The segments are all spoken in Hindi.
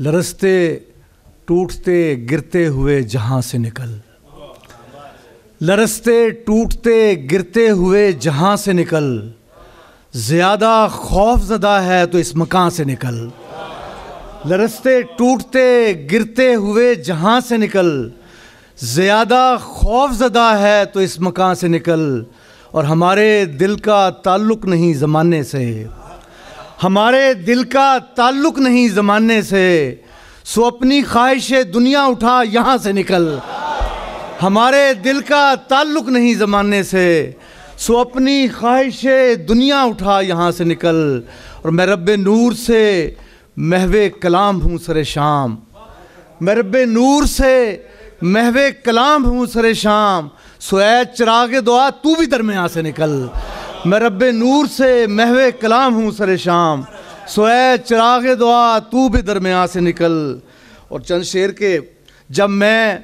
लरसते टूटते गिरते हुए जहाँ से निकल लरसते टूटते गिरते हुए जहाँ से निकल ज़्यादा खौफ ज़दा है तो इस मकान से निकल लरसते टूटते गिरते हुए जहाँ से निकल ज़्यादा खौफ ज़दा है तो इस मकान से निकल और हमारे दिल का ताल्लुक नहीं ज़माने से हमारे दिल का ताल्लुक नहीं ज़माने से सो अपनी ख्वाहिश दुनिया उठा यहाँ से निकल हमारे दिल का ताल्लुक नहीं ज़माने से सो अपनी ख्वाहिश दुनिया उठा यहाँ से निकल और मैं रब नूर से महव कलाम हूँ सरे शाम मैं रब नूर से महव कलाम हूँ सरे शाम सो ए चिराग दुआ तू भी दरमिया से निकल मैं रब नूर से महव कलाम हूँ सर शाम सोए चिराग दुआ तू भी दरमिया से निकल और चंद शेर के जब मैं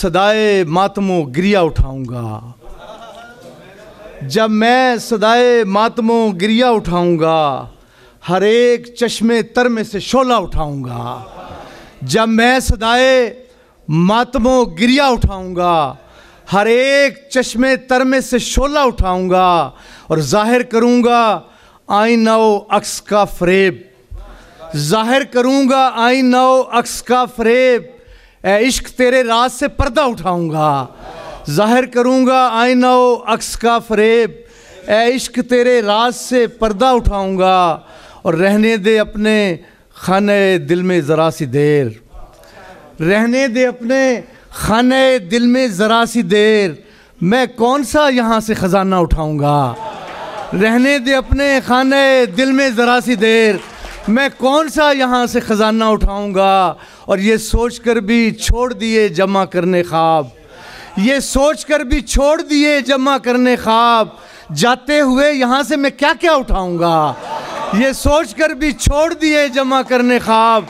सदाए मातमो गिरिया उठाऊंगा जब मैं सदाए मातमो गिरिया उठाऊंगा हर एक चश्मे तर में से शोला उठाऊंगा जब मैं सदाए मातमो गिरिया उठाऊंगा हर एक चश्मे तरमे से शोला उठाऊंगा और जाहिर करूंगा आई नौ अक्स का फरेब जाहिर करूंगा आई नौ अक्स का फरेब ए इश्क तेरे राज से पर्दा उठाऊंगा जाहिर करूंगा आई नौ अक्स का फरेब ए इश्क तेरे राज से पर्दा उठाऊंगा और रहने दे अपने खान दिल में ज़रा सी देर रहने दे अपने खाने दिल में ज़रा सी देर मैं कौन सा यहाँ से ख़जाना उठाऊँगा रहने दे अपने खाने दिल में ज़रा सी देर मैं कौन सा यहाँ से ख़जाना उठाऊँगा और ये सोच कर भी छोड़ दिए जमा करने ख्वाब ये सोच कर भी छोड़ दिए जमा करने ख्वाब जाते हुए यहाँ से मैं क्या क्या उठाऊँगा ये सोच कर भी छोड़ दिए जमा करने ख्वाब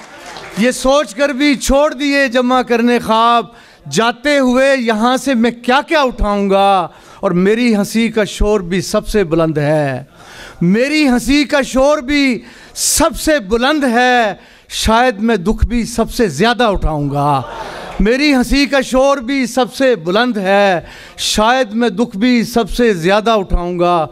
ये सोच कर भी छोड़ दिए जमा करने ख्वाब जाते हुए यहाँ से मैं क्या क्या उठाऊंगा और मेरी हंसी का शोर भी सबसे बुलंद है मेरी हंसी का शोर भी सबसे बुलंद है शायद मैं दुख भी सबसे ज़्यादा उठाऊंगा मेरी हंसी का शोर भी सबसे बुलंद है शायद मैं दुख भी सबसे ज़्यादा उठाऊंगा